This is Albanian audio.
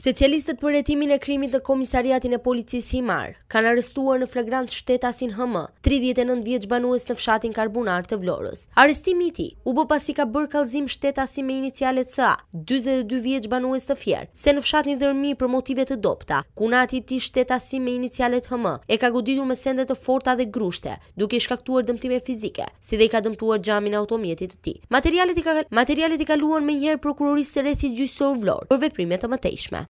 Specialistët për retimin e krimit në Komisariatin e Policis Himar kanë arestuar në flagrant shtetasin HM 39 vjeç banues në fshatin Karbunar të Vlorës. Arestimi ti u bë pasi ka bërë kalzim shtetasin me inicialet CA, 22 vjeç banues të fjerë, se në fshatin dërmi për motive të dopta, kunati ti shtetasin me inicialet HM e ka goditur me sendet të forta dhe grushte, duke i shkaktuar dëmtime fizike, si dhe i ka dëmtuar gjamin e automjetit të ti. Materialet i kaluan me njëherë prokurorisë të rethi gjysor Vlorë për veprimet të mëtejshme.